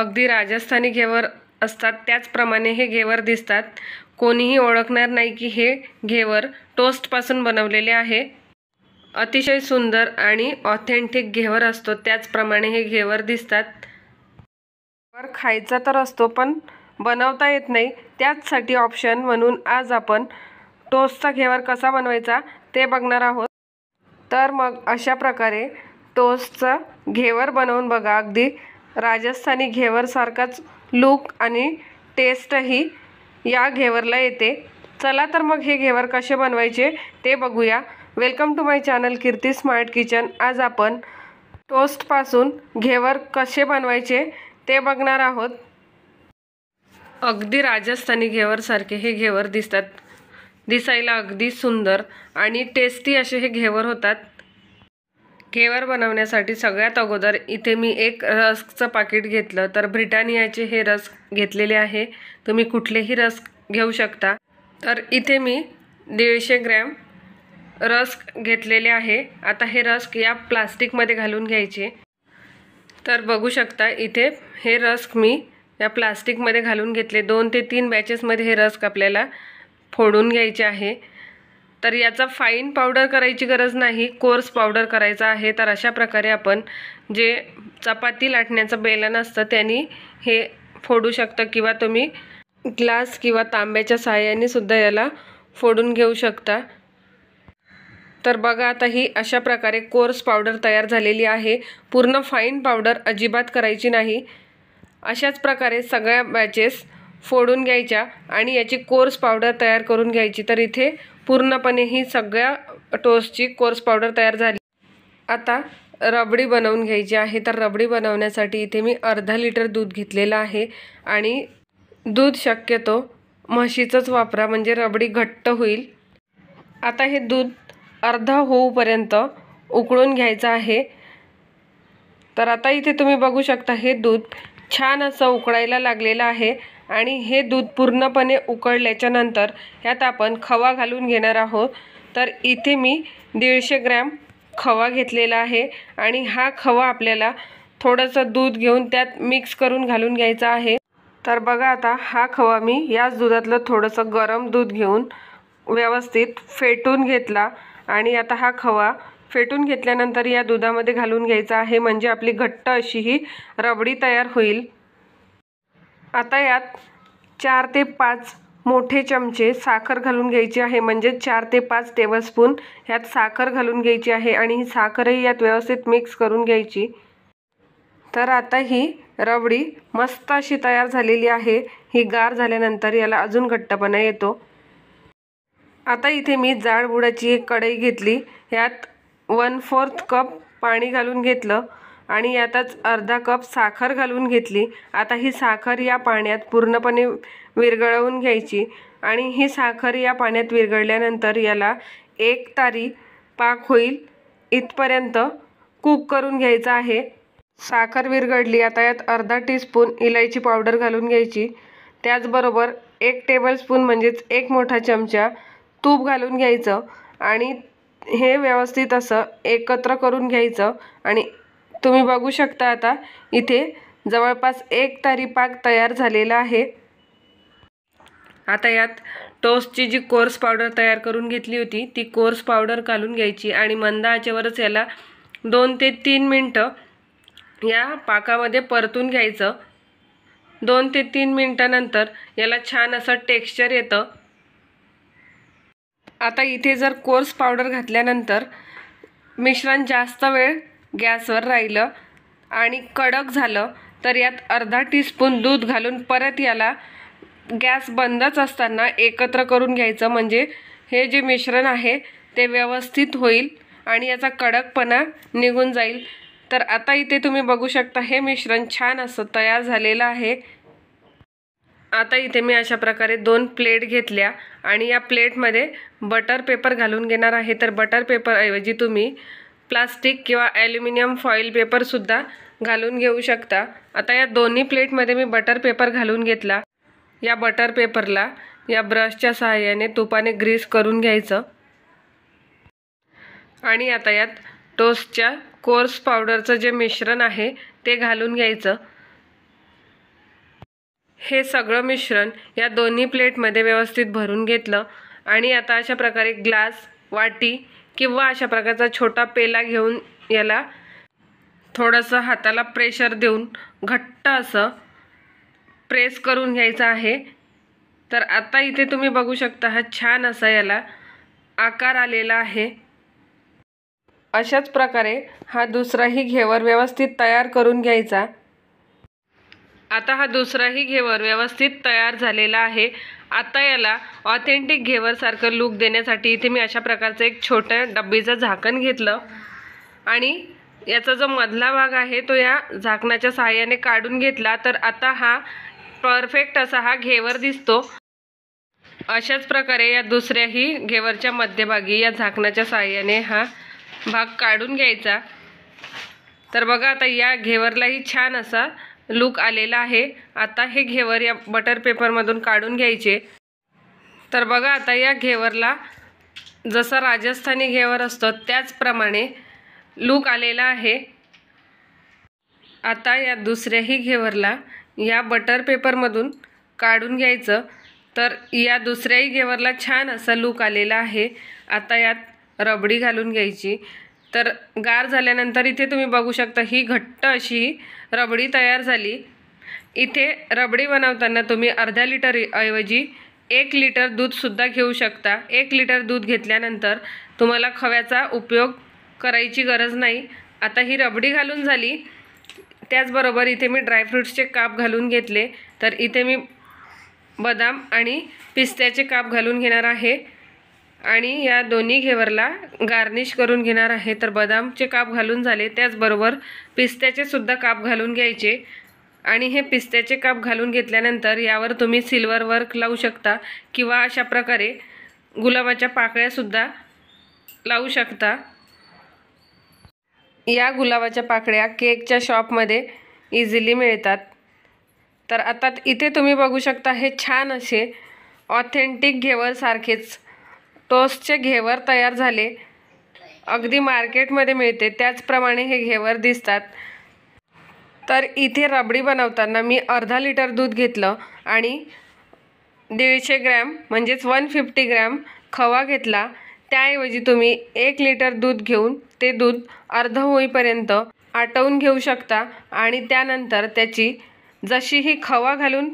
अगदी राजस्थानी घेवर असतात त्याचप्रमाणे हे घेवर दिसतात कोणीही ओळखणार नाही की हे घेवर टोस्टपासून बनवलेले आहे अतिशय सुंदर आणि ऑथेंटिक घेवर असतो त्याचप्रमाणे हे घेवर दिसतात घेवर खायचा तर असतो पण बनवता येत नाही त्याचसाठी ऑप्शन म्हणून आज आपण टोस्टचा घेवर कसा बनवायचा ते बघणार आहोत तर मग अशा प्रकारे टोस्टचं घेवर बनवून बघा अगदी राजस्थानी घेवरसारखाच लूक आणि टेस्टही या घेवरला येते चला तर मग हे घेवर कसे बनवायचे ते बघूया welcome to my channel Kirti smart kitchen आज आपण टोस्टपासून घेवर कसे बनवायचे ते बघणार आहोत अगदी राजस्थानी घेवरसारखे हे घेवर दिसतात दिसायला अगदी सुंदर आणि टेस्टी असे हे घेवर होतात केवर बनवण्यासाठी सगळ्यात अगोदर इथे मी एक रस्कचं पाकिट घेतलं तर ब्रिटानियाचे हे रस्क घेतलेले आहे तुम्ही कुठलेही रस्क घेऊ शकता तर इथे मी दीडशे ग्रॅम रस्क घेतलेले आहे आता हे रस्क या प्लास्टिकमध्ये घालून घ्यायचे तर बघू शकता इथे हे रस्क मी या प्लास्टिकमध्ये घालून घेतले दोन ते तीन बॅचेसमध्ये हे रस्क आपल्याला फोडून घ्यायचे आहे तर याचा फाईन पावडर करायची गरज नाही कोर्स पावडर करायचा आहे तर अशा प्रकारे आपण जे चपाती लाटण्याचं बेलन असतं त्यांनी हे फोडू शकता किंवा तुम्ही ग्लास किंवा तांब्याच्या सहाय्याने सुद्धा याला फोडून घेऊ शकता तर बघा आता ही अशा प्रकारे कोर्स पावडर तयार झालेली आहे पूर्ण फाईन पावडर अजिबात करायची नाही अशाच प्रकारे सगळ्या बॅचेस फोडून घ्यायच्या आणि याची कोर्स पावडर तयार करून घ्यायची तर इथे पूर्णपणे ही सगळ्या टोस्टची कोर्स पावडर तयार झाली आता रबडी बनवून घ्यायची आहे तर रबडी बनवण्यासाठी इथे मी अर्धा लिटर दूध घेतलेलं आहे आणि दूध शक्यतो म्हशीचंच वापरा म्हणजे रबडी घट्ट होईल आता हे दूध अर्धा होऊपर्यंत उकळून घ्यायचं आहे तर आता इथे तुम्ही बघू शकता हे दूध छान असं उकळायला लागलेलं आहे आणि हे दूध पूर्णपणे उकळल्याच्यानंतर ह्यात आपण खवा घालून घेणार आहोत तर इथे मी दीडशे ग्रॅम खवा घेतलेला आहे आणि हा खवा आपल्याला थोडंसं दूध घेऊन त्यात मिक्स करून घालून घ्यायचा आहे तर बघा आता हा खवा मी याच दुधातलं थोडंसं गरम दूध घेऊन व्यवस्थित फेटून घेतला आणि आता हा खवा फेटून घेतल्यानंतर या दुधामध्ये घालून घ्यायचा आहे म्हणजे आपली घट्ट अशी ही रबडी तयार होईल आता यात चार ते पाच मोठे चमचे साखर घालून घ्यायची आहे म्हणजे चार ते पाच टेबलस्पून ह्यात साखर घालून घ्यायची आहे आणि ही साखरही यात व्यवस्थित मिक्स करून घ्यायची तर आता ही रवडी मस्त अशी तयार झालेली आहे ही गार झाल्यानंतर याला अजून घट्टपणा येतो आता इथे मी जाडबुडाची एक कढई घेतली यात वन फोर्थ कप पाणी घालून घेतलं आणि यातच अर्धा कप साखर घालून घेतली आता ही साखर या पाण्यात पूर्णपणे विरघळवून घ्यायची आणि ही साखर या पाण्यात विरघळल्यानंतर याला एक तारी पाक होईल इथपर्यंत कूक करून घ्यायचा आहे साखर विरघडली आता यात अर्धा टीस्पून इलायची पावडर घालून घ्यायची त्याचबरोबर एक टेबलस्पून म्हणजेच एक मोठा चमचा तूप घालून घ्यायचं आणि हे व्यवस्थित असं एकत्र करून घ्यायचं आणि तुम्ही बघू शकता आता इथे जवळपास एक तारी पाक तयार झालेला आहे आता यात टोस्टची जी कोर्स पावडर तयार करून घेतली होती ती कोर्स पावडर घालून घ्यायची आणि मंद आचेवरच याला दोन ते तीन मिनटं या पाकामध्ये परतून घ्यायचं दोन ते तीन मिनटानंतर याला छान असं टेक्स्चर येतं आता इथे जर कोर्स पावडर घातल्यानंतर मिश्रण जास्त वेळ गॅसवर राहिलं आणि कडक झालं तर यात अर्धा टीस्पून दूध घालून परत याला गॅस बंदच असताना एकत्र करून घ्यायचं म्हणजे हे जे मिश्रण आहे ते व्यवस्थित होईल आणि याचा कडकपणा निघून जाईल तर आता इथे तुम्ही बघू शकता हे मिश्रण छान असं तयार झालेलं आहे आता इथे मी अशा प्रकारे दोन प्लेट घेतल्या आणि या प्लेटमध्ये बटर पेपर घालून घेणार आहे तर बटर पेपरऐवजी तुम्ही प्लास्टिक किंवा ॲल्युमिनियम फॉईल पेपरसुद्धा घालून घेऊ शकता आता या दोन्ही प्लेटमध्ये मी बटर पेपर घालून घेतला या बटर पेपरला या ब्रशच्या सहाय्याने तुपाने ग्रीस करून घ्यायचं आणि आता यात टोस्टच्या कोर्स पावडरचं जे मिश्रण आहे ते घालून घ्यायचं हे सगळं मिश्रण या दोन्ही प्लेटमध्ये व्यवस्थित भरून घेतलं आणि आता अशा प्रकारे ग्लास वाटी किंवा अशा प्रकारचा छोटा पेला घेऊन याला थोडंसं हाताला प्रेशर देऊन घट्ट असं प्रेस करून घ्यायचं आहे तर आता इथे तुम्ही बघू शकता हा छान असा याला आकार आलेला आहे अशाच प्रकारे हा दुसराही घेवर व्यवस्थित तयार करून घ्यायचा आता हा दुसराही घेवर व्यवस्थित तयार झालेला आहे आता याला ऑथेंटिक घेवरसारखं लूक देण्यासाठी इथे मी अशा प्रकारचं एक छोट्या डब्बीचं झाकण घेतलं आणि याचा जो मधला भाग आहे तो या झाकणाच्या सहाय्याने काढून घेतला तर आता हा परफेक्ट असा हा घेवर दिसतो अशाच प्रकारे या दुसऱ्याही घेवरच्या मध्यभागी या झाकणाच्या सहाय्याने हा भाग काढून घ्यायचा तर बघा आता या घेवरलाही छान असा लूक आलेला आहे आता हे घेवर या बटर पेपरमधून काढून घ्यायचे तर बघा आता या घेवरला जसा राजस्थानी घेवर असतो त्याचप्रमाणे लूक आलेला आहे आता या दुसऱ्याही घेवरला या बटर पेपरमधून काढून घ्यायचं तर या दुसऱ्याही घेवरला छान असा लूक आलेला आहे आता यात रबडी घालून घ्यायची तर गार झाल्यानंतर इथे तुम्ही बघू शकता ही घट्ट अशी रबडी तयार झाली इथे रबडी बनवताना तुम्ही अर्ध्या लिटर ऐवजी एक लिटर दूधसुद्धा घेऊ शकता एक लिटर दूध घेतल्यानंतर तुम्हाला खव्याचा उपयोग करायची गरज नाही आता ही रबडी घालून झाली त्याचबरोबर इथे मी ड्रायफ्रूट्सचे काप घालून घेतले तर इथे मी बदाम आणि पिस्त्याचे काप घालून घेणार आहे आणि या दोन्ही घेवरला गार्निश करून घेणार आहे तर बदामचे काप घालून झाले त्याचबरोबर पिस्त्याचे सुद्धा काप घालून घ्यायचे आणि हे पिस्त्याचे काप घालून घेतल्यानंतर यावर तुम्ही सिल्वर वर्क लावू शकता किंवा अशा प्रकारे गुलाबाच्या पाकळ्यासुद्धा लावू शकता या गुलाबाच्या पाकळ्या केकच्या शॉपमध्ये इझिली मिळतात तर आता इथे तुम्ही बघू शकता हे छान असे ऑथेंटिक घेवरसारखेच टोस्टचे घेवर तयार झाले अगदी मार्केटमध्ये मिळते त्याचप्रमाणे हे घेवर दिसतात तर इथे रबडी बनवताना मी अर्धा लिटर दूध घेतलं आणि दीडशे ग्रॅम म्हणजेच वन फिफ्टी ग्रॅम खवा घेतला त्याऐवजी तुम्ही एक लिटर दूध घेऊन ते दूध अर्ध होईपर्यंत आटवून घेऊ शकता आणि त्यानंतर त्याची जशी ही खवा घालून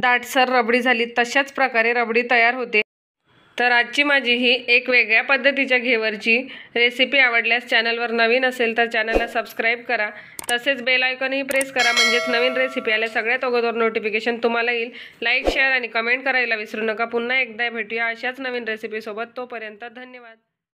दाटसर रबडी झाली तशाच प्रकारे रबडी तयार होते तर आजची माझी ही एक वेगळ्या पद्धतीच्या घेवरची रेसिपी आवडल्यास चॅनलवर नवीन असेल तर चॅनलला सबस्क्राईब करा तसेच बेल आयकॉनही प्रेस करा म्हणजेच नवीन रेसिपी आल्या सगळ्यात अगोदर नोटिफिकेशन तुम्हाला येईल लाईक शेअर आणि कमेंट करायला विसरू नका पुन्हा एकदा भेटूया अशाच नवीन रेसिपीसोबत तोपर्यंत धन्यवाद